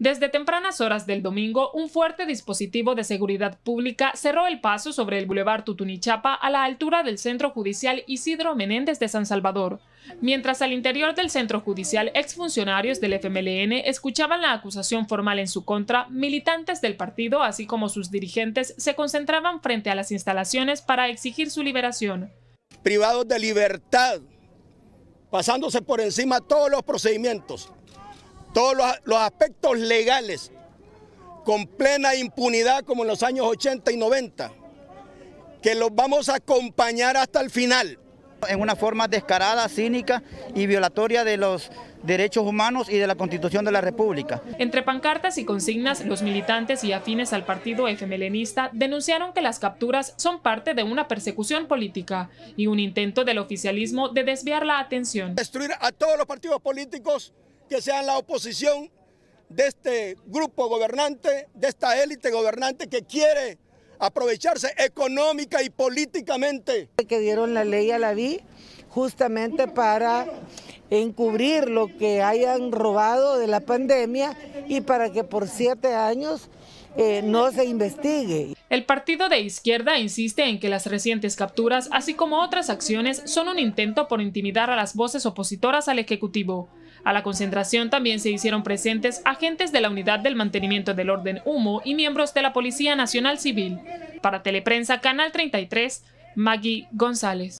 Desde tempranas horas del domingo, un fuerte dispositivo de seguridad pública cerró el paso sobre el Boulevard Tutunichapa a la altura del Centro Judicial Isidro Menéndez de San Salvador, mientras al interior del Centro Judicial exfuncionarios del FMLN escuchaban la acusación formal en su contra, militantes del partido así como sus dirigentes se concentraban frente a las instalaciones para exigir su liberación. Privados de libertad, pasándose por encima todos los procedimientos, todos los, aspectos legales con plena impunidad como en los años 80 y 90, que los vamos a acompañar hasta el final. En una forma descarada, cínica y violatoria de los derechos humanos y de la Constitución de la República. Entre pancartas y consignas, los militantes y afines al partido FMLNista denunciaron que las capturas son parte de una persecución política y un intento del oficialismo de desviar la atención. Destruir a todos los partidos políticos que sean la oposición de este grupo gobernante, de esta élite gobernante que quiere aprovecharse económica y políticamente. Que dieron la ley a la vi justamente para encubrir lo que hayan robado de la pandemia y para que por siete años eh, no se investigue. El partido de izquierda insiste en que las recientes capturas, así como otras acciones, son un intento por intimidar a las voces opositoras al Ejecutivo. A la concentración también se hicieron presentes agentes de la Unidad del Mantenimiento del Orden Humo y miembros de la Policía Nacional Civil. Para Teleprensa, Canal 33, Maggie González.